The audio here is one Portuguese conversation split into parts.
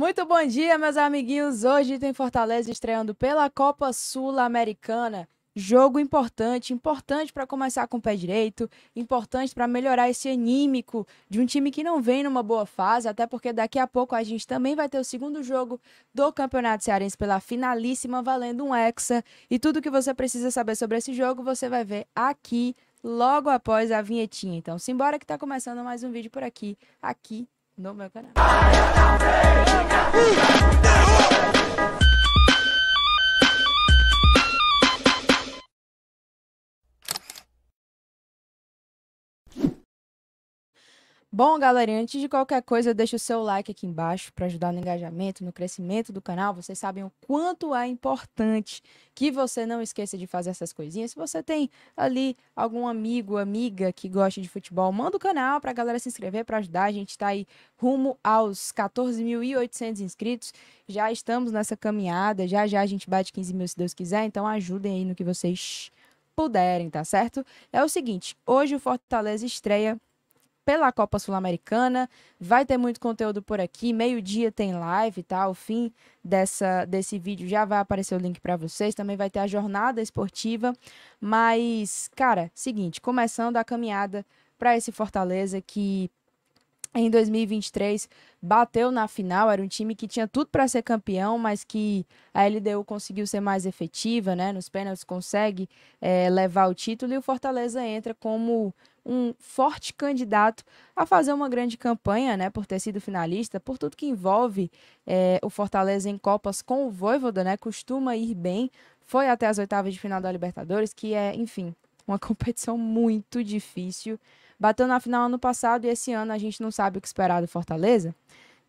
Muito bom dia, meus amiguinhos. Hoje tem Fortaleza estreando pela Copa Sul-Americana. Jogo importante, importante para começar com o pé direito, importante para melhorar esse anímico de um time que não vem numa boa fase, até porque daqui a pouco a gente também vai ter o segundo jogo do Campeonato Cearense pela finalíssima, valendo um hexa. E tudo que você precisa saber sobre esse jogo você vai ver aqui logo após a vinhetinha. Então, simbora que está começando mais um vídeo por aqui, aqui no meu canal. Bom, galera, antes de qualquer coisa, deixa o seu like aqui embaixo para ajudar no engajamento, no crescimento do canal. Vocês sabem o quanto é importante que você não esqueça de fazer essas coisinhas. Se você tem ali algum amigo, amiga que gosta de futebol, manda o canal para a galera se inscrever para ajudar. A gente está aí rumo aos 14.800 inscritos. Já estamos nessa caminhada. Já já a gente bate 15 mil se Deus quiser. Então ajudem aí no que vocês puderem, tá certo? É o seguinte, hoje o Fortaleza estreia pela Copa Sul-Americana. Vai ter muito conteúdo por aqui. Meio-dia tem live, tá? O fim dessa, desse vídeo já vai aparecer o link para vocês. Também vai ter a jornada esportiva. Mas, cara, seguinte, começando a caminhada para esse Fortaleza que em 2023 bateu na final, era um time que tinha tudo para ser campeão, mas que a LDU conseguiu ser mais efetiva, né? Nos pênaltis consegue é, levar o título e o Fortaleza entra como um forte candidato a fazer uma grande campanha, né? Por ter sido finalista, por tudo que envolve é, o Fortaleza em Copas com o Voivoda, né? Costuma ir bem, foi até as oitavas de final da Libertadores, que é, enfim, uma competição muito difícil. Bateu na final ano passado e esse ano a gente não sabe o que esperar do Fortaleza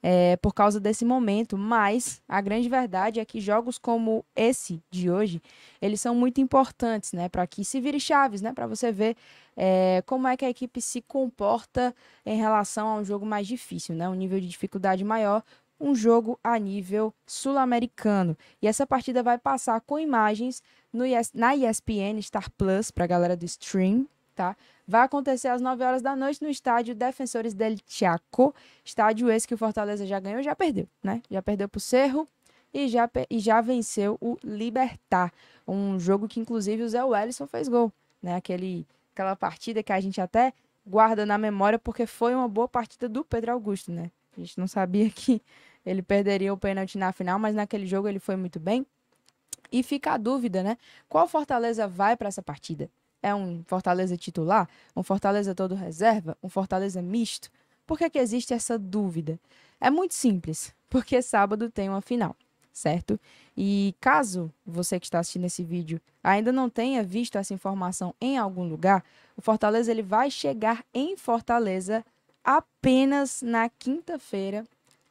é, por causa desse momento, mas a grande verdade é que jogos como esse de hoje, eles são muito importantes, né, para que se vire chaves, né, para você ver é, como é que a equipe se comporta em relação a um jogo mais difícil, né, um nível de dificuldade maior, um jogo a nível sul-americano. E essa partida vai passar com imagens no, na ESPN Star Plus para a galera do stream tá? Vai acontecer às 9 horas da noite no estádio Defensores del Chaco, estádio esse que o Fortaleza já ganhou, já perdeu, né? Já perdeu pro Cerro e já, e já venceu o Libertar, um jogo que inclusive o Zé Wellison fez gol, né? Aquele, aquela partida que a gente até guarda na memória porque foi uma boa partida do Pedro Augusto, né? A gente não sabia que ele perderia o pênalti na final, mas naquele jogo ele foi muito bem. E fica a dúvida, né? Qual Fortaleza vai para essa partida? é um Fortaleza titular, um Fortaleza todo reserva, um Fortaleza misto? Por que, que existe essa dúvida? É muito simples, porque sábado tem uma final, certo? E caso você que está assistindo esse vídeo ainda não tenha visto essa informação em algum lugar, o Fortaleza ele vai chegar em Fortaleza apenas na quinta-feira,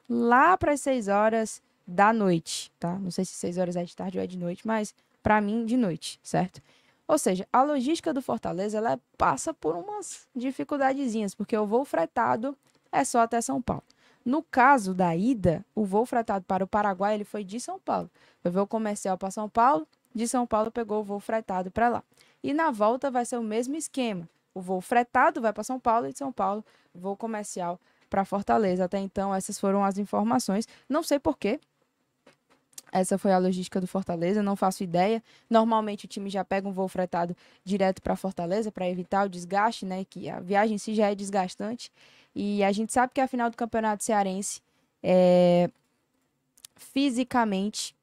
lá para as 6 horas da noite, tá? Não sei se 6 horas é de tarde ou é de noite, mas para mim de noite, certo? Ou seja, a logística do Fortaleza ela passa por umas dificuldadezinhas, porque o voo fretado é só até São Paulo. No caso da ida, o voo fretado para o Paraguai ele foi de São Paulo. eu vou comercial para São Paulo, de São Paulo pegou o voo fretado para lá. E na volta vai ser o mesmo esquema. O voo fretado vai para São Paulo e de São Paulo voo comercial para Fortaleza. Até então, essas foram as informações. Não sei quê essa foi a logística do Fortaleza, não faço ideia. Normalmente o time já pega um voo fretado direto para Fortaleza para evitar o desgaste, né? Que a viagem em si já é desgastante. E a gente sabe que a final do Campeonato Cearense é... fisicamente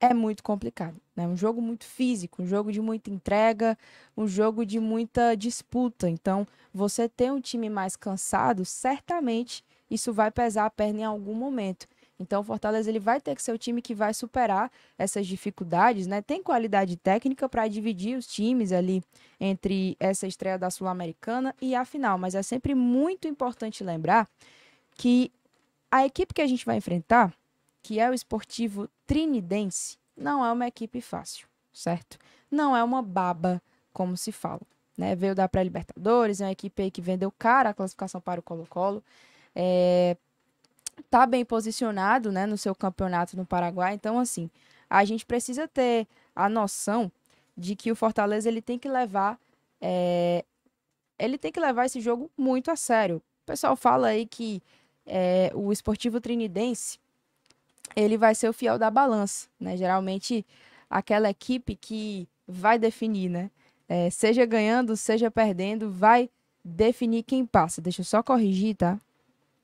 é muito complicado. É né? um jogo muito físico, um jogo de muita entrega, um jogo de muita disputa. Então, você ter um time mais cansado, certamente isso vai pesar a perna em algum momento. Então o Fortaleza ele vai ter que ser o time que vai superar essas dificuldades, né? Tem qualidade técnica para dividir os times ali entre essa estreia da Sul-Americana e a final, mas é sempre muito importante lembrar que a equipe que a gente vai enfrentar, que é o Esportivo Trinidense, não é uma equipe fácil, certo? Não é uma baba, como se fala. Né? Veio da pré-Libertadores, é uma equipe que vendeu cara a classificação para o Colo-Colo. É, tá bem posicionado, né, no seu campeonato no Paraguai. Então, assim, a gente precisa ter a noção de que o Fortaleza ele tem que levar é, ele tem que levar esse jogo muito a sério. O pessoal fala aí que é, o esportivo trinidense ele vai ser o fiel da balança, né? Geralmente aquela equipe que vai definir, né? É, seja ganhando, seja perdendo, vai definir quem passa. Deixa eu só corrigir, tá?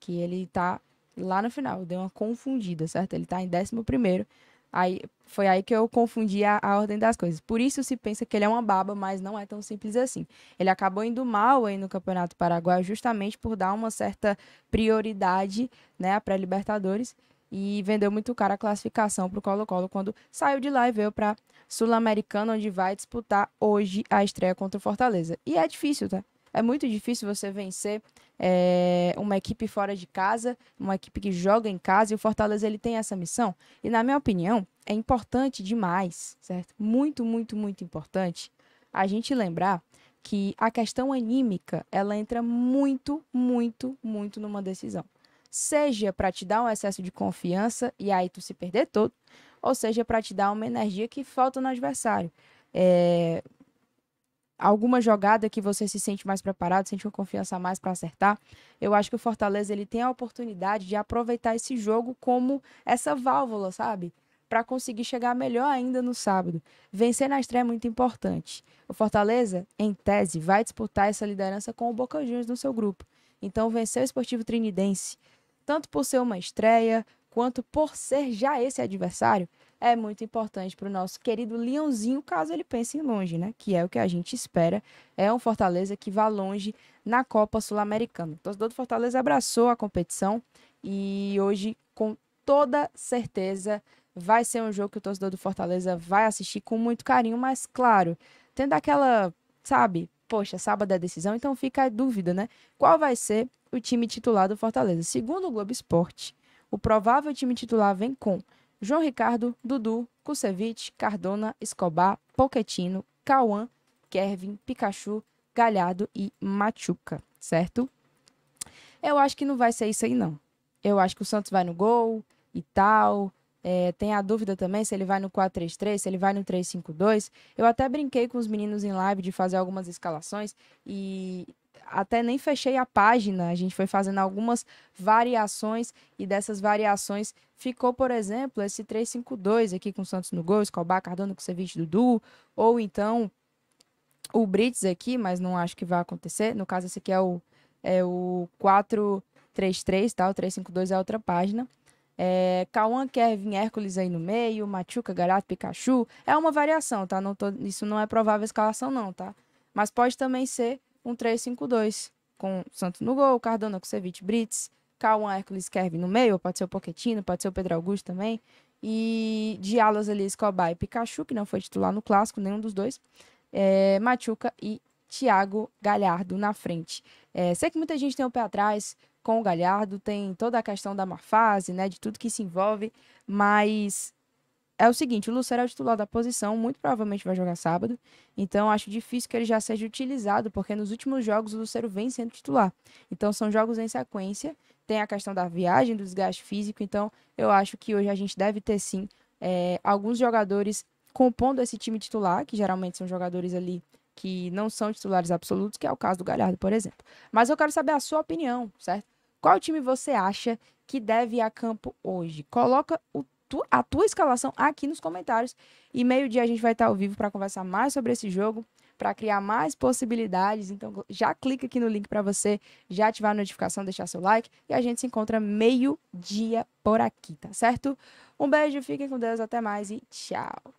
Que ele tá lá no final, deu uma confundida, certo? Ele está em 11. Aí, foi aí que eu confundi a, a, ordem das coisas. Por isso se pensa que ele é uma baba, mas não é tão simples assim. Ele acabou indo mal aí no Campeonato Paraguai justamente por dar uma certa prioridade né, para Libertadores e vendeu muito caro a classificação para o Colo-Colo quando saiu de lá e veio para Sul-Americana, onde vai disputar hoje a estreia contra o Fortaleza. E é difícil, tá? É muito difícil você vencer é, uma equipe fora de casa, uma equipe que joga em casa, e o Fortaleza ele tem essa missão. E na minha opinião, é importante demais, certo? Muito, muito, muito importante a gente lembrar que a questão anímica, ela entra muito, muito, muito numa decisão. Seja para te dar um excesso de confiança e aí tu se perder todo, ou seja para te dar uma energia que falta no adversário. É, alguma jogada que você se sente mais preparado, sente uma confiança mais para acertar, eu acho que o Fortaleza ele tem a oportunidade de aproveitar esse jogo como essa válvula, sabe? Para conseguir chegar melhor ainda no sábado. Vencer na estreia é muito importante. O Fortaleza, em tese, vai disputar essa liderança com o Boca Juniors no seu grupo. Então, vencer o Esportivo Trinidense, tanto por ser uma estreia, quanto por ser já esse adversário, é muito importante para o nosso querido Leãozinho, caso ele pense em longe, né? Que é o que a gente espera. É um Fortaleza que vá longe na Copa Sul-Americana. O torcedor do Fortaleza abraçou a competição e hoje, com toda certeza, vai ser um jogo que o torcedor do Fortaleza vai assistir com muito carinho, mas claro, tendo aquela, sabe, poxa, sábado é decisão, então fica a dúvida, né? Qual vai ser o time titular do Fortaleza? Segundo o Globo Esporte, o provável time titular vem com João Ricardo, Dudu, Kusevich, Cardona, Escobar, Poquetino, Cauã, Kervin, Pikachu, Galhardo e Machuca, certo? Eu acho que não vai ser isso aí, não. Eu acho que o Santos vai no gol e tal. É, tem a dúvida também se ele vai no 4-3-3, se ele vai no 3-5-2. Eu até brinquei com os meninos em live de fazer algumas escalações e até nem fechei a página, a gente foi fazendo algumas variações e dessas variações ficou, por exemplo, esse 352 aqui com Santos no gol, Escobar, Cardona, Kusevich, Dudu, ou então o Brits aqui, mas não acho que vai acontecer, no caso esse aqui é o, é o 4 tá? o 352 5 2 é outra página. É, Cauã quer vir Hércules aí no meio, Machuca, Garato, Pikachu. É uma variação, tá? Não tô, isso não é provável escalação, não, tá? Mas pode também ser um 3-5-2, com Santos no gol, Cardona, com Kusevich, Brits, Cauã, Hércules, Kervin no meio, pode ser o Poquetino, pode ser o Pedro Augusto também, e de alas ali, Escobar e Pikachu, que não foi titular no Clássico, nenhum dos dois, é, Machuca e Thiago Galhardo na frente. É, sei que muita gente tem o pé atrás com o Galhardo, tem toda a questão da má fase, né, de tudo que se envolve, mas é o seguinte, o Lucero é o titular da posição, muito provavelmente vai jogar sábado, então acho difícil que ele já seja utilizado, porque nos últimos jogos o Lucero vem sendo titular. Então são jogos em sequência, tem a questão da viagem, do desgaste físico, então eu acho que hoje a gente deve ter sim é, alguns jogadores compondo esse time titular, que geralmente são jogadores ali que não são titulares absolutos, que é o caso do Galhardo, por exemplo. Mas eu quero saber a sua opinião, certo? Qual time você acha que deve ir a campo hoje? Coloca o tu, a tua escalação aqui nos comentários. E meio-dia a gente vai estar ao vivo para conversar mais sobre esse jogo, para criar mais possibilidades. Então já clica aqui no link para você, já ativar a notificação, deixar seu like. E a gente se encontra meio-dia por aqui, tá certo? Um beijo, fiquem com Deus, até mais e tchau!